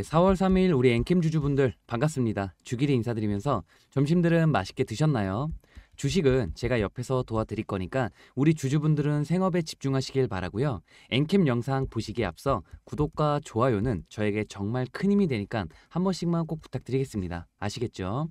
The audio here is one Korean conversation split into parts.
네, 4월 3일 우리 엔캠 주주분들 반갑습니다. 주길이 인사드리면서 점심들은 맛있게 드셨나요? 주식은 제가 옆에서 도와드릴 거니까 우리 주주분들은 생업에 집중하시길 바라고요. 엔캠 영상 보시기에 앞서 구독과 좋아요는 저에게 정말 큰 힘이 되니까 한 번씩만 꼭 부탁드리겠습니다. 아시겠죠?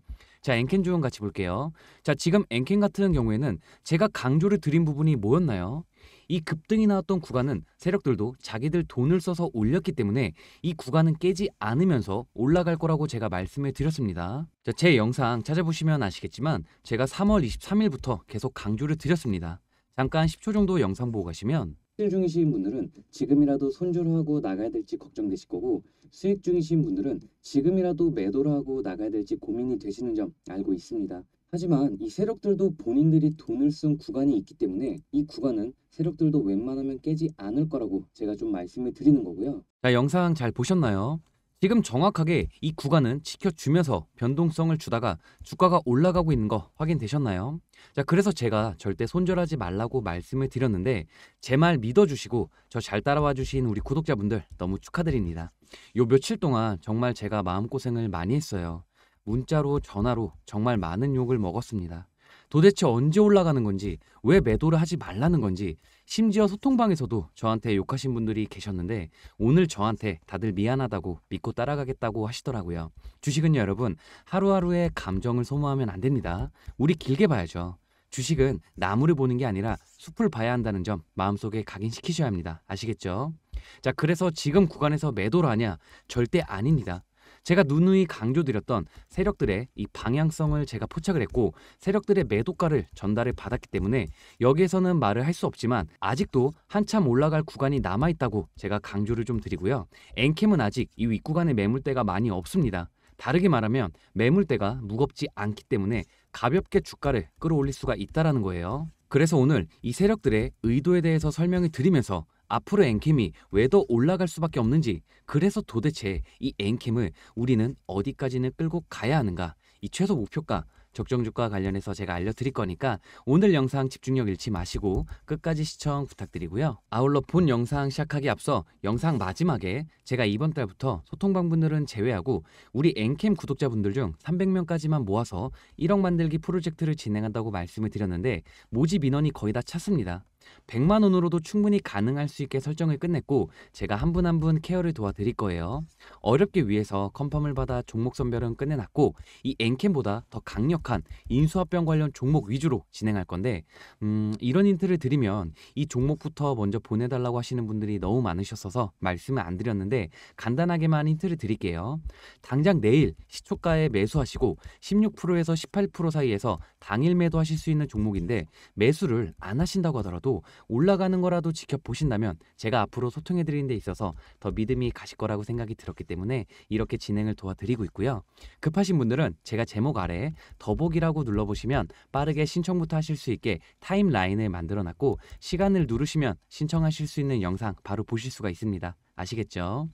자, 엔켄 조형 같이 볼게요. 자, 지금 엔켄 같은 경우에는 제가 강조를 드린 부분이 뭐였나요? 이 급등이 나왔던 구간은 세력들도 자기들 돈을 써서 올렸기 때문에 이 구간은 깨지 않으면서 올라갈 거라고 제가 말씀을 드렸습니다. 자, 제 영상 찾아보시면 아시겠지만 제가 3월 23일부터 계속 강조를 드렸습니다. 잠깐 10초 정도 영상 보고 가시면 수익 중이신 분들은 지금이라도 손절을 하고 나가야 될지 걱정되실 거고 수익 중이신 분들은 지금이라도 매도를 하고 나가야 될지 고민이 되시는 점 알고 있습니다. 하지만 이 세력들도 본인들이 돈을 쓴 구간이 있기 때문에 이 구간은 세력들도 웬만하면 깨지 않을 거라고 제가 좀 말씀을 드리는 거고요. 자, 영상 잘 보셨나요? 지금 정확하게 이 구간은 지켜주면서 변동성을 주다가 주가가 올라가고 있는 거 확인되셨나요? 자, 그래서 제가 절대 손절하지 말라고 말씀을 드렸는데 제 말 믿어주시고 저 잘 따라와 주신 우리 구독자분들 너무 축하드립니다. 요 며칠 동안 정말 제가 마음고생을 많이 했어요. 문자로 전화로 정말 많은 욕을 먹었습니다. 도대체 언제 올라가는 건지 왜 매도를 하지 말라는 건지 심지어 소통방에서도 저한테 욕하신 분들이 계셨는데 오늘 저한테 다들 미안하다고 믿고 따라가겠다고 하시더라고요. 주식은 여러분 하루하루의 감정을 소모하면 안 됩니다. 우리 길게 봐야죠. 주식은 나무를 보는 게 아니라 숲을 봐야 한다는 점 마음속에 각인시키셔야 합니다. 아시겠죠? 자, 그래서 지금 구간에서 매도를하냐 절대 아닙니다. 제가 누누이 강조드렸던 세력들의 이 방향성을 제가 포착을 했고 세력들의 매도가를 전달을 받았기 때문에 여기에서는 말을 할 수 없지만 아직도 한참 올라갈 구간이 남아있다고 제가 강조를 좀 드리고요. 엔캠은 아직 이 윗구간에 매물대가 많이 없습니다. 다르게 말하면 매물대가 무겁지 않기 때문에 가볍게 주가를 끌어올릴 수가 있다라는 거예요. 그래서 오늘 이 세력들의 의도에 대해서 설명을 드리면서 앞으로 엔캠이 왜 더 올라갈 수밖에 없는지 그래서 도대체 이 엔캠을 우리는 어디까지는 끌고 가야 하는가 이 최소 목표가 적정주가 관련해서 제가 알려드릴 거니까 오늘 영상 집중력 잃지 마시고 끝까지 시청 부탁드리고요. 아울러 본 영상 시작하기 앞서 영상 마지막에 제가 이번 달부터 소통방분들은 제외하고 우리 엔캠 구독자분들 중 300명까지만 모아서 1억 만들기 프로젝트를 진행한다고 말씀을 드렸는데 모집 인원이 거의 다 찼습니다. 100만 원으로도 충분히 가능할 수 있게 설정을 끝냈고 제가 한 분 한 분 케어를 도와드릴 거예요. 어렵게 위해서 컨펌을 받아 종목 선별은 끝내놨고 이 엔캠보다 더 강력한 인수합병 관련 종목 위주로 진행할 건데 음, 이런 힌트를 드리면 이 종목부터 먼저 보내달라고 하시는 분들이 너무 많으셨어서 말씀을 안 드렸는데 간단하게만 힌트를 드릴게요. 당장 내일 시초가에 매수하시고 16%에서 18% 사이에서 당일 매도하실 수 있는 종목인데 매수를 안 하신다고 하더라도 올라가는 거라도 지켜보신다면 제가 앞으로 소통해드리는 데 있어서 더 믿음이 가실 거라고 생각이 들었기 때문에 이렇게 진행을 도와드리고 있고요. 급하신 분들은 제가 제목 아래에 더보기라고 눌러보시면 빠르게 신청부터 하실 수 있게 타임라인을 만들어놨고 시간을 누르시면 신청하실 수 있는 영상 바로 보실 수가 있습니다. 아시겠죠?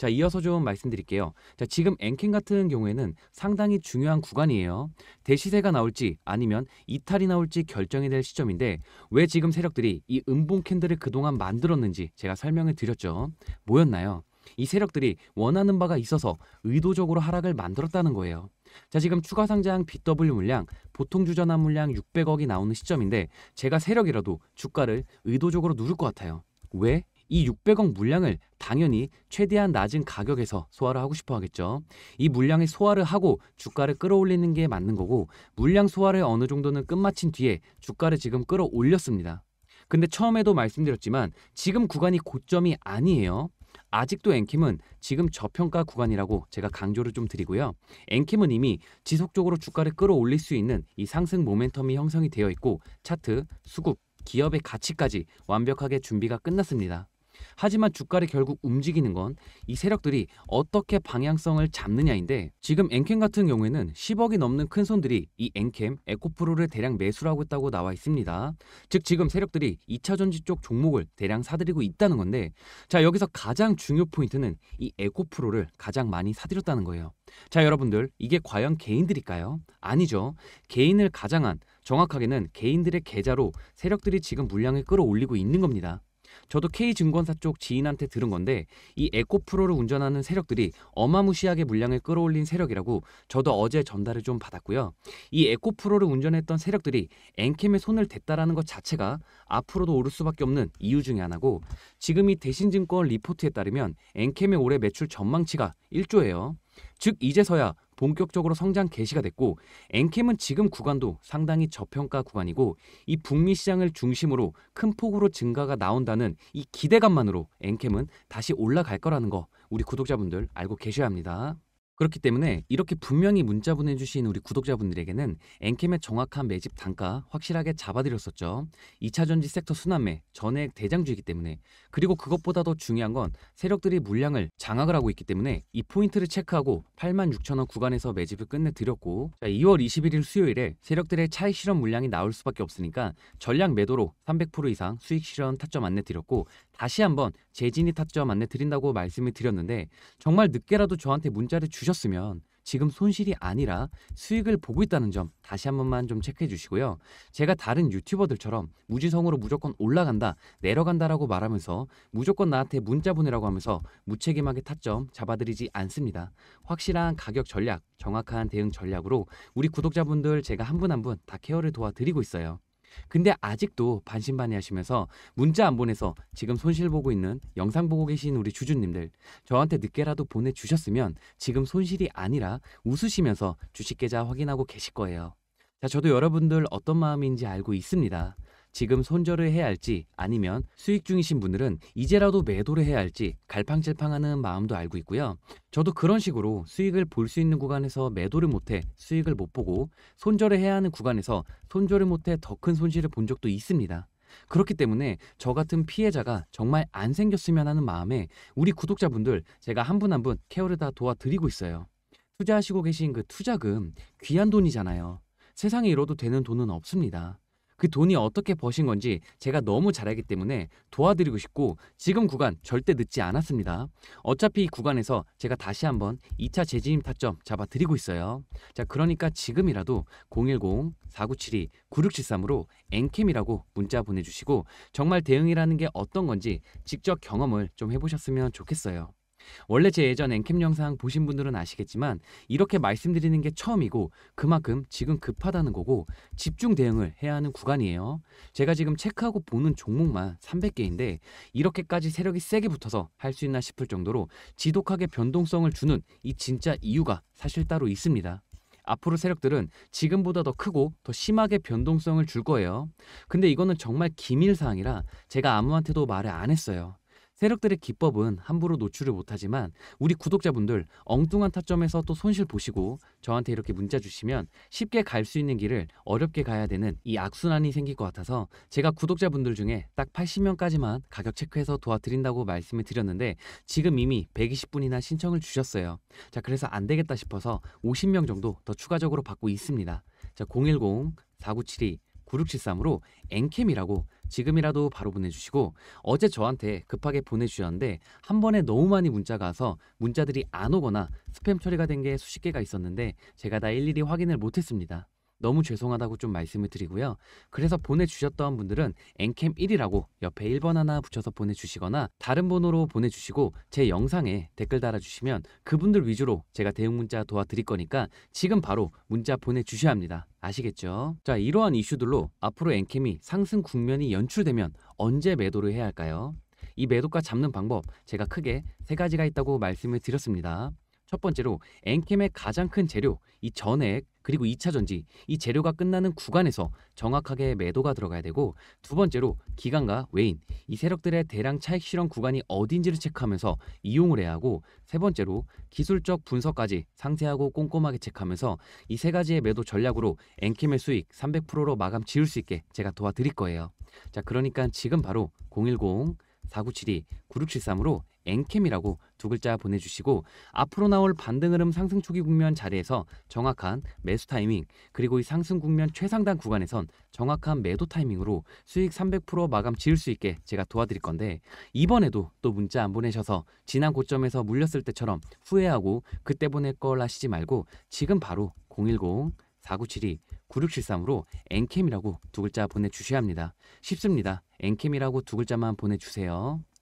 자, 이어서 좀 말씀드릴게요. 자, 지금 엔켄 같은 경우에는 상당히 중요한 구간이에요. 대시세가 나올지 아니면 이탈이 나올지 결정이 될 시점인데 왜 지금 세력들이 이 음봉 캔들을 그동안 만들었는지 제가 설명을 드렸죠. 뭐였나요? 이 세력들이 원하는 바가 있어서 의도적으로 하락을 만들었다는 거예요. 자 지금 추가 상장 BW 물량 보통 주전한 물량 600억이 나오는 시점인데 제가 세력이라도 주가를 의도적으로 누를 것 같아요. 왜? 이 600억 물량을 당연히 최대한 낮은 가격에서 소화를 하고 싶어 하겠죠. 이 물량을 소화를 하고 주가를 끌어올리는 게 맞는 거고 물량 소화를 어느 정도는 끝마친 뒤에 주가를 지금 끌어올렸습니다. 근데 처음에도 말씀드렸지만 지금 구간이 고점이 아니에요. 아직도 엔킴은 지금 저평가 구간이라고 제가 강조를 좀 드리고요. 엔킴은 이미 지속적으로 주가를 끌어올릴 수 있는 이 상승 모멘텀이 형성이 되어 있고 차트, 수급, 기업의 가치까지 완벽하게 준비가 끝났습니다. 하지만 주가를 결국 움직이는 건 이 세력들이 어떻게 방향성을 잡느냐인데 지금 엔캠 같은 경우에는 10억이 넘는 큰 손들이 이 엔캠, 에코프로를 대량 매수를 하고 있다고 나와 있습니다. 즉 지금 세력들이 2차전지 쪽 종목을 대량 사들이고 있다는 건데 자 여기서 가장 중요 포인트는 이 에코프로를 가장 많이 사들였다는 거예요. 자 여러분들 이게 과연 개인들일까요? 아니죠. 개인을 가장한 정확하게는 개인들의 계좌로 세력들이 지금 물량을 끌어올리고 있는 겁니다. 저도 K증권사 쪽 지인한테 들은 건데 이 에코프로를 운전하는 세력들이 어마무시하게 물량을 끌어올린 세력이라고 저도 어제 전달을 좀 받았고요. 이 에코프로를 운전했던 세력들이 엔캠에 손을 댔다라는 것 자체가 앞으로도 오를 수밖에 없는 이유 중에 하나고 지금 이 대신증권 리포트에 따르면 엔캠의 올해 매출 전망치가 1조예요. 즉 이제서야 본격적으로 성장 개시가 됐고 엔캠은 지금 구간도 상당히 저평가 구간이고 이 북미 시장을 중심으로 큰 폭으로 증가가 나온다는 이 기대감만으로 엔캠은 다시 올라갈 거라는 거 우리 구독자분들 알고 계셔야 합니다. 그렇기 때문에 이렇게 분명히 문자 보내주신 우리 구독자분들에게는 엔캠의 정확한 매집 단가 확실하게 잡아드렸었죠. 2차전지 섹터 순환매, 전액 대장주이기 때문에 그리고 그것보다도 중요한 건 세력들이 물량을 장악을 하고 있기 때문에 이 포인트를 체크하고 86,000원 구간에서 매집을 끝내드렸고 2월 21일 수요일에 세력들의 차익 실험 물량이 나올 수밖에 없으니까 전량 매도로 300% 이상 수익 실현 타점 안내드렸고 다시 한번 재진이 타점 안내드린다고 말씀을 드렸는데 정말 늦게라도 저한테 문자를 주셨 보셨으면 지금 손실이 아니라 수익을 보고 있다는 점 다시 한 번만 좀 체크해 주시고요. 제가 다른 유튜버들처럼 무지성으로 무조건 올라간다, 내려간다라고 말하면서 무조건 나한테 문자 보내라고 하면서 무책임하게 타점 잡아드리지 않습니다. 확실한 가격 전략, 정확한 대응 전략으로 우리 구독자분들 제가 한 분 한 분 다 케어를 도와드리고 있어요. 근데 아직도 반신반의하시면서 문자 안 보내서 지금 손실 보고 있는 영상 보고 계신 우리 주주님들 저한테 늦게라도 보내주셨으면 지금 손실이 아니라 웃으시면서 주식계좌 확인하고 계실 거예요. 자, 저도 여러분들 어떤 마음인지 알고 있습니다. 지금 손절을 해야 할지 아니면 수익 중이신 분들은 이제라도 매도를 해야 할지 갈팡질팡하는 마음도 알고 있고요. 저도 그런 식으로 수익을 볼 수 있는 구간에서 매도를 못해 수익을 못 보고 손절을 해야 하는 구간에서 손절을 못해 더 큰 손실을 본 적도 있습니다. 그렇기 때문에 저 같은 피해자가 정말 안 생겼으면 하는 마음에 우리 구독자분들 제가 한 분 한분 한분 케어를 다 도와드리고 있어요. 투자하시고 계신 그 투자금 귀한 돈이잖아요. 세상에 잃어도 되는 돈은 없습니다. 그 돈이 어떻게 버신 건지 제가 너무 잘알기 때문에 도와드리고 싶고 지금 구간 절대 늦지 않았습니다. 어차피 이 구간에서 제가 다시 한번 2차 재진입 타점 잡아드리고 있어요. 자 그러니까 지금이라도 010-4972-9673으로 엔캠이라고 문자 보내주시고 정말 대응이라는 게 어떤 건지 직접 경험을 좀 해보셨으면 좋겠어요. 원래 제 예전 엔캠 영상 보신 분들은 아시겠지만 이렇게 말씀드리는 게 처음이고 그만큼 지금 급하다는 거고 집중 대응을 해야 하는 구간이에요. 제가 지금 체크하고 보는 종목만 300개인데 이렇게까지 세력이 세게 붙어서 할 수 있나 싶을 정도로 지독하게 변동성을 주는 이 진짜 이유가 사실 따로 있습니다. 앞으로 세력들은 지금보다 더 크고 더 심하게 변동성을 줄 거예요. 근데 이거는 정말 기밀사항이라 제가 아무한테도 말을 안 했어요. 세력들의 기법은 함부로 노출을 못하지만 우리 구독자분들 엉뚱한 타점에서 또 손실 보시고 저한테 이렇게 문자 주시면 쉽게 갈 수 있는 길을 어렵게 가야 되는 이 악순환이 생길 것 같아서 제가 구독자분들 중에 딱 80명까지만 가격 체크해서 도와드린다고 말씀을 드렸는데 지금 이미 120분이나 신청을 주셨어요. 자 그래서 안 되겠다 싶어서 50명 정도 더 추가적으로 받고 있습니다. 자010 4972 9673으로 엔캠이라고 지금이라도 바로 보내주시고 어제 저한테 급하게 보내주셨는데 한 번에 너무 많이 문자가 와서 문자들이 안 오거나 스팸 처리가 된 게 수십 개가 있었는데 제가 다 일일이 확인을 못했습니다. 너무 죄송하다고 좀 말씀을 드리고요. 그래서 보내주셨던 분들은 엔캠1이라고 옆에 1번 하나 붙여서 보내주시거나 다른 번호로 보내주시고 제 영상에 댓글 달아주시면 그분들 위주로 제가 대응 문자 도와드릴 거니까 지금 바로 문자 보내주셔야 합니다. 아시겠죠? 자, 이러한 이슈들로 앞으로 엔캠이 상승 국면이 연출되면 언제 매도를 해야 할까요? 이 매도가 잡는 방법 제가 크게 세 가지가 있다고 말씀을 드렸습니다. 첫 번째로 엔캠의 가장 큰 재료, 이 전액 그리고 2차 전지, 이 재료가 끝나는 구간에서 정확하게 매도가 들어가야 되고 두 번째로 기관과 외인, 이 세력들의 대량 차익 실험 구간이 어딘지를 체크하면서 이용을 해야 하고 세 번째로 기술적 분석까지 상세하고 꼼꼼하게 체크하면서 이 세 가지의 매도 전략으로 엔캠의 수익 300%로 마감 지을 수 있게 제가 도와드릴 거예요. 자, 그러니까 지금 바로 010 4972 9673으로 엔캠이라고 두 글자 보내주시고 앞으로 나올 반등 흐름 상승 초기 국면 자리에서 정확한 매수 타이밍 그리고 이 상승 국면 최상단 구간에선 정확한 매도 타이밍으로 수익 300% 마감 지을 수 있게 제가 도와드릴 건데 이번에도 또 문자 안 보내셔서 지난 고점에서 물렸을 때처럼 후회하고 그때 보낼 걸 하시지 말고 지금 바로 010 4972 9673으로 엔캠이라고 두 글자 보내주셔야 합니다. 쉽습니다. 엔캠이라고 두 글자만 보내주세요.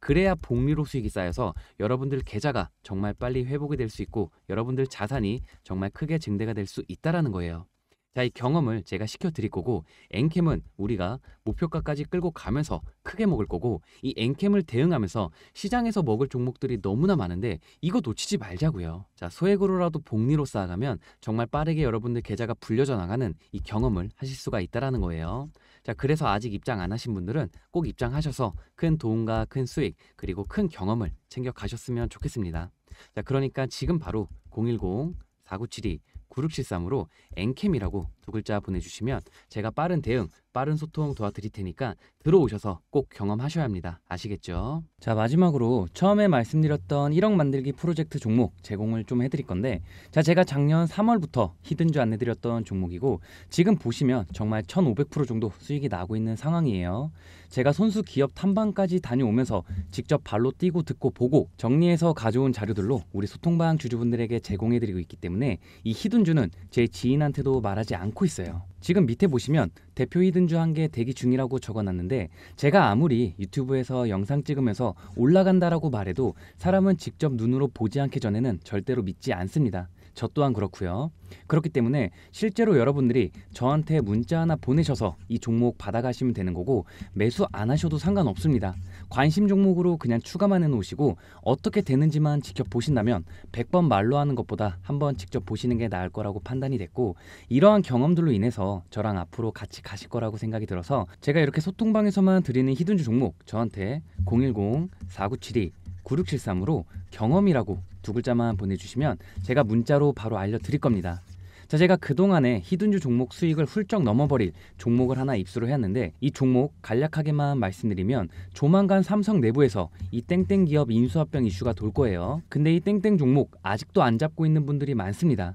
그래야 복리로 수익이 쌓여서 여러분들 계좌가 정말 빨리 회복이 될 수 있고 여러분들 자산이 정말 크게 증대가 될 수 있다라는 거예요. 자, 이 경험을 제가 시켜드릴 거고 엔캠은 우리가 목표가까지 끌고 가면서 크게 먹을 거고 이 엔캠을 대응하면서 시장에서 먹을 종목들이 너무나 많은데 이거 놓치지 말자고요. 자, 소액으로라도 복리로 쌓아가면 정말 빠르게 여러분들 계좌가 불려져 나가는 이 경험을 하실 수가 있다라는 거예요. 자, 그래서 아직 입장 안 하신 분들은 꼭 입장하셔서 큰 도움과 큰 수익 그리고 큰 경험을 챙겨 가셨으면 좋겠습니다. 자, 그러니까 지금 바로 010-4972-9673으로 엔캠이라고 두 글자 보내주시면 제가 빠른 대응 빠른 소통 도와드릴 테니까 들어오셔서 꼭 경험하셔야 합니다. 아시겠죠? 자, 마지막으로 처음에 말씀드렸던 1억 만들기 프로젝트 종목 제공을 좀 해드릴 건데, 자, 제가 작년 3월부터 히든주 안내드렸던 종목이고, 지금 보시면 정말 1,500% 정도 수익이 나고 있는 상황이에요. 제가 손수 기업 탐방까지 다녀오면서 직접 발로 뛰고 듣고 보고 정리해서 가져온 자료들로 우리 소통방 주주분들에게 제공해드리고 있기 때문에 이 히든주는 제 지인한테도 말하지 않고 있어요. 지금 밑에 보시면 대표 이든주한 개 대기 중이라고 적어놨는데 제가 아무리 유튜브에서 영상 찍으면서 올라간다라고 말해도 사람은 직접 눈으로 보지 않기 전에는 절대로 믿지 않습니다. 저 또한 그렇고요. 그렇기 때문에 실제로 여러분들이 저한테 문자 하나 보내셔서 이 종목 받아가시면 되는 거고 매수 안 하셔도 상관없습니다. 관심 종목으로 그냥 추가만 해놓으시고 어떻게 되는지만 지켜보신다면 100번 말로 하는 것보다 한번 직접 보시는 게 나을 거라고 판단이 됐고 이러한 경험들로 인해서 저랑 앞으로 같이 가실 거라고 생각이 들어서 제가 이렇게 소통방에서만 드리는 히든주 종목 저한테 010-4972-9673으로 경험이라고 두 글자만 보내주시면 제가 문자로 바로 알려드릴 겁니다. 자, 제가 그동안에 히든주 종목 수익을 훌쩍 넘어버릴 종목을 하나 입수를 했는데 이 종목 간략하게만 말씀드리면 조만간 삼성 내부에서 이 땡땡 기업 인수합병 이슈가 돌 거예요. 근데 이 땡땡 종목 아직도 안 잡고 있는 분들이 많습니다.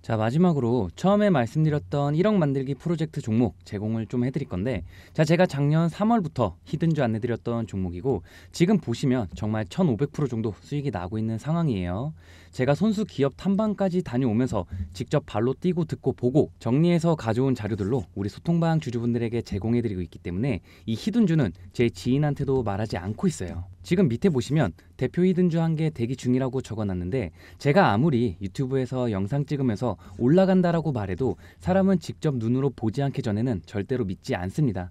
자 마지막으로 처음에 말씀드렸던 1억 만들기 프로젝트 종목 제공을 좀 해드릴 건데 자 제가 작년 3월부터 히든주 안내드렸던 종목이고 지금 보시면 정말 1500% 정도 수익이 나고 있는 상황이에요 제가 손수 기업 탐방까지 다녀오면서 직접 발로 뛰고 듣고 보고 정리해서 가져온 자료들로 우리 소통방 주주분들에게 제공해드리고 있기 때문에 이 히든주는 제 지인한테도 말하지 않고 있어요 지금 밑에 보시면 대표 이든주 한 개 대기 중이라고 적어놨는데 제가 아무리 유튜브에서 영상 찍으면서 올라간다라고 말해도 사람은 직접 눈으로 보지 않기 전에는 절대로 믿지 않습니다.